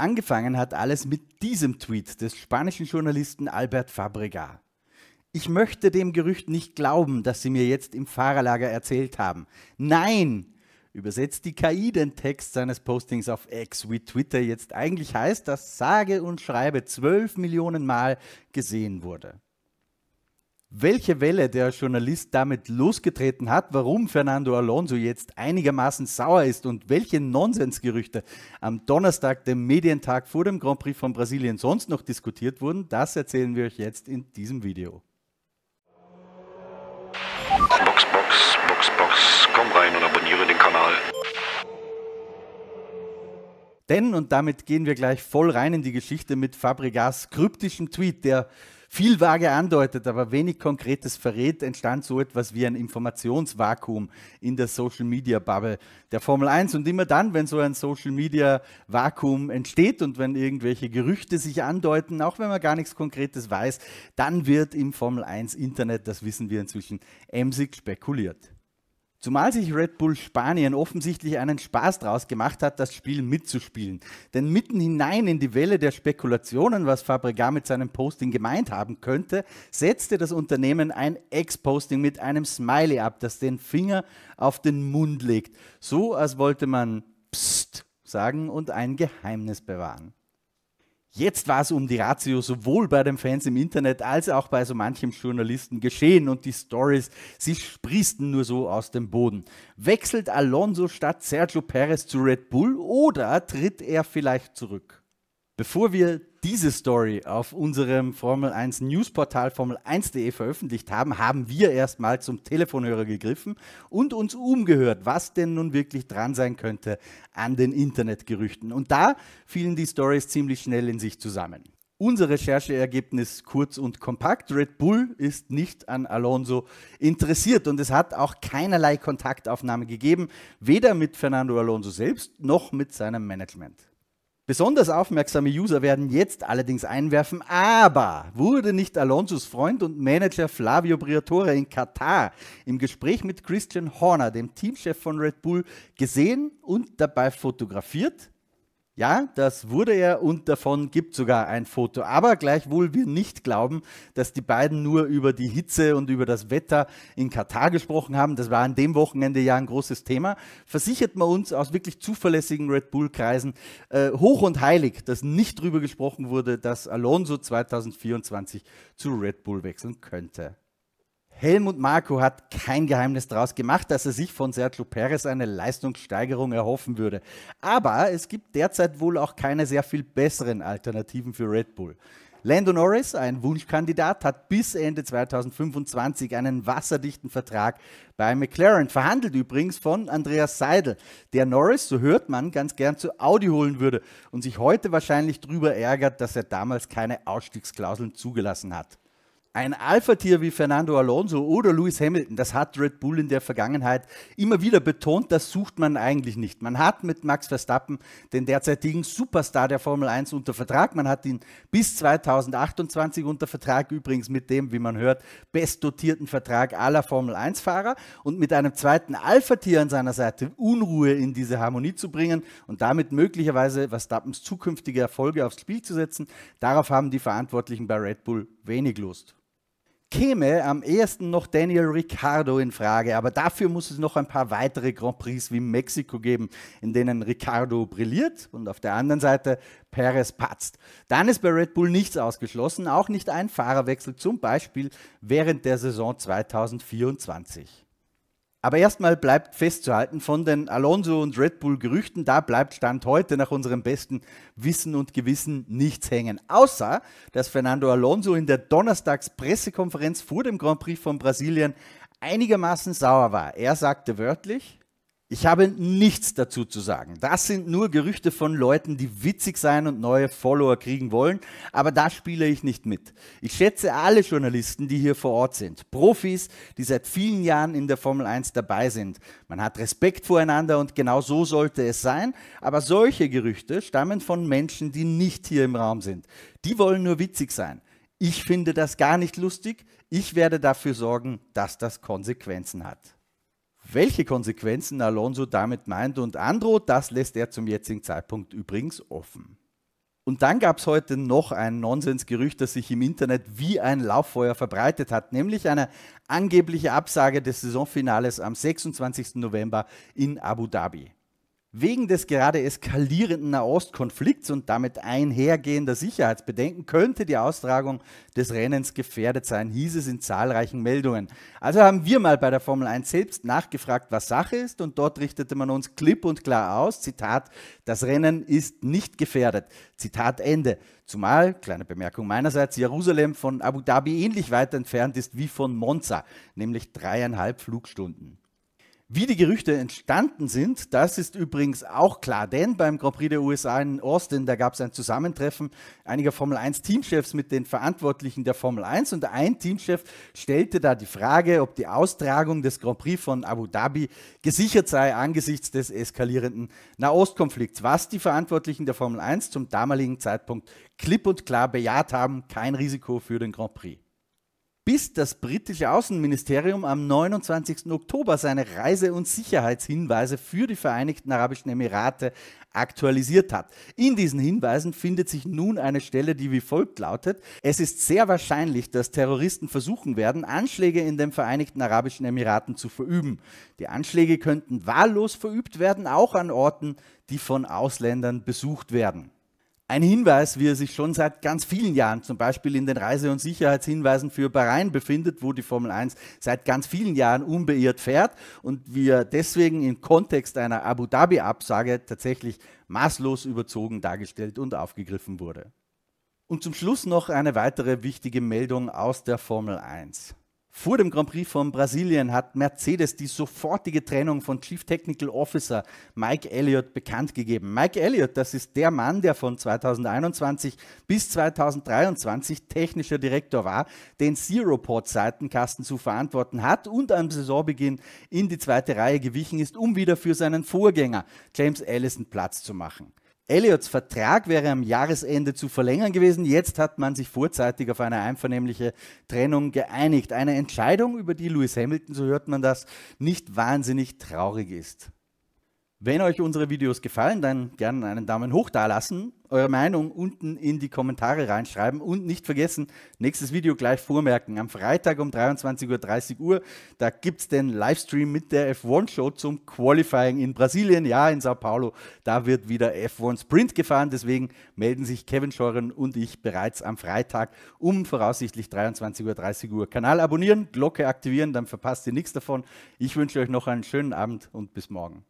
Angefangen hat alles mit diesem Tweet des spanischen Journalisten Albert Fabregat. Ich möchte dem Gerücht nicht glauben, das Sie mir jetzt im Fahrerlager erzählt haben. Nein! Übersetzt die KI den Text seines Postings auf X, wie Twitter jetzt eigentlich heißt, das sage und schreibe 12 Millionen Mal gesehen wurde. Welche Welle der Journalist damit losgetreten hat, warum Fernando Alonso jetzt einigermaßen sauer ist und welche Nonsensgerüchte am Donnerstag, dem Medientag vor dem Grand Prix von Brasilien, sonst noch diskutiert wurden, das erzählen wir euch jetzt in diesem Video. Box, Box, Box, Box, komm rein und abonniere den Kanal. Denn, und damit gehen wir gleich voll rein in die Geschichte mit Fabregas kryptischem Tweet, der viel vage andeutet, aber wenig Konkretes verrät, entstand so etwas wie ein Informationsvakuum in der Social Media Bubble der Formel 1. Und immer dann, wenn so ein Social Media Vakuum entsteht und wenn irgendwelche Gerüchte sich andeuten, auch wenn man gar nichts Konkretes weiß, dann wird im Formel 1 Internet, das wissen wir inzwischen, emsig spekuliert. Zumal sich Red Bull Spanien offensichtlich einen Spaß daraus gemacht hat, das Spiel mitzuspielen. Denn mitten hinein in die Welle der Spekulationen, was Fabregas mit seinem Posting gemeint haben könnte, setzte das Unternehmen ein Ex-Posting mit einem Smiley ab, das den Finger auf den Mund legt. So als wollte man Psst sagen und ein Geheimnis bewahren. Jetzt war es um die Ratio sowohl bei den Fans im Internet als auch bei so manchem Journalisten geschehen und die Stories, sie sprießen nur so aus dem Boden. Wechselt Alonso statt Sergio Perez zu Red Bull oder tritt er vielleicht zurück? Bevor wir diese Story auf unserem Formel 1 Newsportal Formel1.de veröffentlicht haben, haben wir erstmal zum Telefonhörer gegriffen und uns umgehört, was denn nun wirklich dran sein könnte an den Internetgerüchten. Und da fielen die Stories ziemlich schnell in sich zusammen. Unser Rechercheergebnis kurz und kompakt. Red Bull ist nicht an Alonso interessiert und es hat auch keinerlei Kontaktaufnahme gegeben, weder mit Fernando Alonso selbst noch mit seinem Management. Besonders aufmerksame User werden jetzt allerdings einwerfen, aber wurde nicht Alonsos Freund und Manager Flavio Briatore in Katar im Gespräch mit Christian Horner, dem Teamchef von Red Bull, gesehen und dabei fotografiert? Ja, das wurde er und davon gibt sogar ein Foto. Aber gleichwohl wir nicht glauben, dass die beiden nur über die Hitze und über das Wetter in Katar gesprochen haben. Das war an dem Wochenende ja ein großes Thema. Versichert man uns aus wirklich zuverlässigen Red Bull-Kreisen äh, hoch und heilig, dass nicht drüber gesprochen wurde, dass Alonso 2024 zu Red Bull wechseln könnte. Helmut Marko hat kein Geheimnis daraus gemacht, dass er sich von Sergio Perez eine Leistungssteigerung erhoffen würde. Aber es gibt derzeit wohl auch keine sehr viel besseren Alternativen für Red Bull. Lando Norris, ein Wunschkandidat, hat bis Ende 2025 einen wasserdichten Vertrag bei McLaren, verhandelt übrigens von Andreas Seidel, der Norris, so hört man, ganz gern zu Audi holen würde und sich heute wahrscheinlich darüber ärgert, dass er damals keine Ausstiegsklauseln zugelassen hat. Ein Alpha-Tier wie Fernando Alonso oder Lewis Hamilton, das hat Red Bull in der Vergangenheit immer wieder betont, das sucht man eigentlich nicht. Man hat mit Max Verstappen den derzeitigen Superstar der Formel 1 unter Vertrag. Man hat ihn bis 2028 unter Vertrag, übrigens mit dem, wie man hört, bestdotierten Vertrag aller Formel 1-Fahrer und mit einem zweiten Alpha-Tier an seiner Seite Unruhe in diese Harmonie zu bringen und damit möglicherweise Verstappens zukünftige Erfolge aufs Spiel zu setzen. Darauf haben die Verantwortlichen bei Red Bull wenig Lust käme am ehesten noch Daniel Ricciardo in Frage, aber dafür muss es noch ein paar weitere Grand Prix wie Mexiko geben, in denen Ricciardo brilliert und auf der anderen Seite Perez patzt. Dann ist bei Red Bull nichts ausgeschlossen, auch nicht ein Fahrerwechsel, zum Beispiel während der Saison 2024. Aber erstmal bleibt festzuhalten, von den Alonso und Red Bull Gerüchten, da bleibt Stand heute nach unserem besten Wissen und Gewissen nichts hängen. Außer, dass Fernando Alonso in der Donnerstagspressekonferenz vor dem Grand Prix von Brasilien einigermaßen sauer war. Er sagte wörtlich, ich habe nichts dazu zu sagen. Das sind nur Gerüchte von Leuten, die witzig sein und neue Follower kriegen wollen, aber da spiele ich nicht mit. Ich schätze alle Journalisten, die hier vor Ort sind. Profis, die seit vielen Jahren in der Formel 1 dabei sind. Man hat Respekt voreinander und genau so sollte es sein, aber solche Gerüchte stammen von Menschen, die nicht hier im Raum sind. Die wollen nur witzig sein. Ich finde das gar nicht lustig. Ich werde dafür sorgen, dass das Konsequenzen hat. Welche Konsequenzen Alonso damit meint und androht, das lässt er zum jetzigen Zeitpunkt übrigens offen. Und dann gab es heute noch ein Nonsensgerücht, das sich im Internet wie ein Lauffeuer verbreitet hat, nämlich eine angebliche Absage des Saisonfinales am 26. November in Abu Dhabi. Wegen des gerade eskalierenden Nahostkonflikts und damit einhergehender Sicherheitsbedenken könnte die Austragung des Rennens gefährdet sein, hieß es in zahlreichen Meldungen. Also haben wir mal bei der Formel 1 selbst nachgefragt, was Sache ist und dort richtete man uns klipp und klar aus, Zitat, das Rennen ist nicht gefährdet, Zitat Ende. Zumal, kleine Bemerkung meinerseits, Jerusalem von Abu Dhabi ähnlich weit entfernt ist wie von Monza, nämlich dreieinhalb Flugstunden. Wie die Gerüchte entstanden sind, das ist übrigens auch klar, denn beim Grand Prix der USA in Austin, da gab es ein Zusammentreffen einiger Formel 1 Teamchefs mit den Verantwortlichen der Formel 1 und ein Teamchef stellte da die Frage, ob die Austragung des Grand Prix von Abu Dhabi gesichert sei angesichts des eskalierenden Nahostkonflikts, was die Verantwortlichen der Formel 1 zum damaligen Zeitpunkt klipp und klar bejaht haben, kein Risiko für den Grand Prix bis das britische Außenministerium am 29. Oktober seine Reise- und Sicherheitshinweise für die Vereinigten Arabischen Emirate aktualisiert hat. In diesen Hinweisen findet sich nun eine Stelle, die wie folgt lautet. Es ist sehr wahrscheinlich, dass Terroristen versuchen werden, Anschläge in den Vereinigten Arabischen Emiraten zu verüben. Die Anschläge könnten wahllos verübt werden, auch an Orten, die von Ausländern besucht werden. Ein Hinweis, wie er sich schon seit ganz vielen Jahren zum Beispiel in den Reise- und Sicherheitshinweisen für Bahrain befindet, wo die Formel 1 seit ganz vielen Jahren unbeirrt fährt und wir deswegen im Kontext einer Abu Dhabi-Absage tatsächlich maßlos überzogen dargestellt und aufgegriffen wurde. Und zum Schluss noch eine weitere wichtige Meldung aus der Formel 1. Vor dem Grand Prix von Brasilien hat Mercedes die sofortige Trennung von Chief Technical Officer Mike Elliott bekannt gegeben. Mike Elliott, das ist der Mann, der von 2021 bis 2023 technischer Direktor war, den Zero-Pod-Seitenkasten zu verantworten hat und am Saisonbeginn in die zweite Reihe gewichen ist, um wieder für seinen Vorgänger James Allison Platz zu machen. Elliots Vertrag wäre am Jahresende zu verlängern gewesen. Jetzt hat man sich vorzeitig auf eine einvernehmliche Trennung geeinigt. Eine Entscheidung, über die Lewis Hamilton, so hört man das, nicht wahnsinnig traurig ist. Wenn euch unsere Videos gefallen, dann gerne einen Daumen hoch dalassen, eure Meinung unten in die Kommentare reinschreiben und nicht vergessen, nächstes Video gleich vormerken. Am Freitag um 23.30 Uhr, da gibt es den Livestream mit der F1-Show zum Qualifying in Brasilien, ja, in Sao Paulo. Da wird wieder F1 Sprint gefahren, deswegen melden sich Kevin Scheuren und ich bereits am Freitag um voraussichtlich 23.30 Uhr. Kanal abonnieren, Glocke aktivieren, dann verpasst ihr nichts davon. Ich wünsche euch noch einen schönen Abend und bis morgen.